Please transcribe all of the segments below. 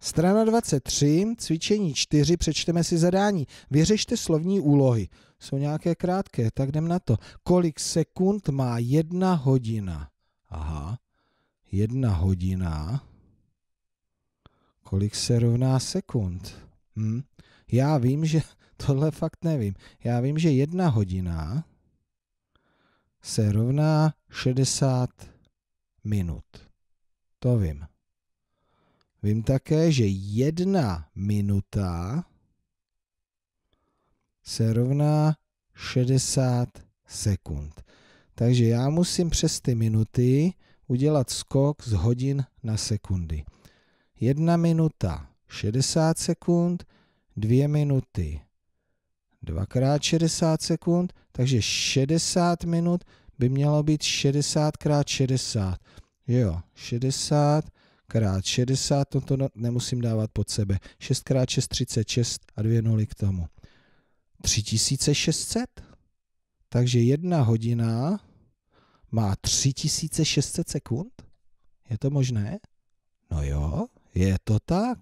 Strana 23, cvičení 4, přečteme si zadání. Vyřešte slovní úlohy. Jsou nějaké krátké, tak jdem na to. Kolik sekund má jedna hodina? Aha, jedna hodina. Kolik se rovná sekund? Hm? Já vím, že tohle fakt nevím. Já vím, že jedna hodina se rovná 60 minut. To vím. Vím také, že jedna minuta se rovná 60 sekund. Takže já musím přes ty minuty udělat skok z hodin na sekundy. Jedna minuta 60 sekund, dvě minuty dvakrát 60 sekund, takže 60 minut by mělo být 60 krát 60. Jo, 60 krát 60, no to nemusím dávat pod sebe. 6 krát 6, 36 a dvě nuly k tomu. 3600. Takže jedna hodina má 3600 sekund? Je to možné? No jo, je to tak.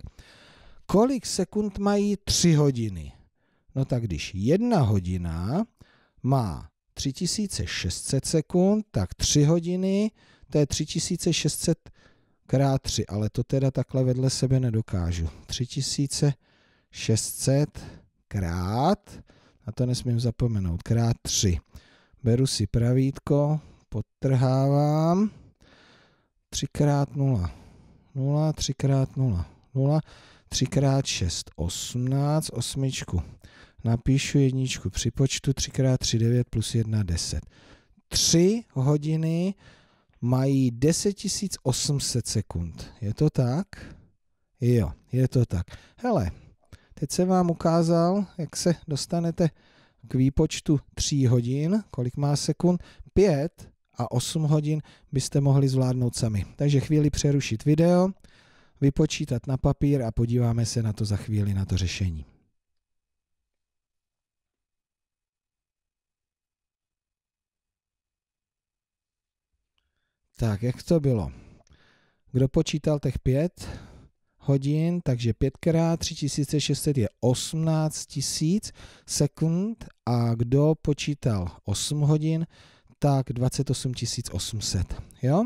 Kolik sekund mají 3 hodiny? No tak když jedna hodina má 3600 sekund, tak 3 hodiny, to je 3600 sekund, krát 3, ale to teda takhle vedle sebe nedokážu. 3600 krát, a to nesmím zapomenout, krát 3. Beru si pravítko, podtrhávám, 3 krát 0, 0, 3 krát 0, 0, 3 krát 6, 18, osmičku. Napíšu jedničku, připočtu 3 krát 3, 9 plus 1, 10. 3 hodiny mají 10 800 sekund. Je to tak? Jo, je to tak. Hele, teď jsem vám ukázal, jak se dostanete k výpočtu 3 hodin, kolik má sekund, 5 a 8 hodin byste mohli zvládnout sami. Takže chvíli přerušit video, vypočítat na papír a podíváme se na to za chvíli na to řešení. Tak, jak to bylo? Kdo počítal těch pět hodin, takže pětkrát 3600 je 18 tisíc sekund a kdo počítal 8 hodin, tak 28 800, jo?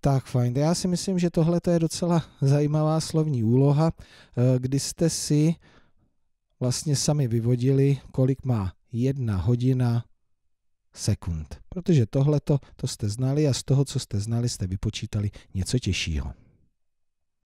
Tak fajn, já si myslím, že tohle je docela zajímavá slovní úloha, eh, kdy jste si vlastně sami vyvodili, kolik má jedna hodina sekund protože tohleto to jste znali a z toho, co jste znali, jste vypočítali něco těžšího.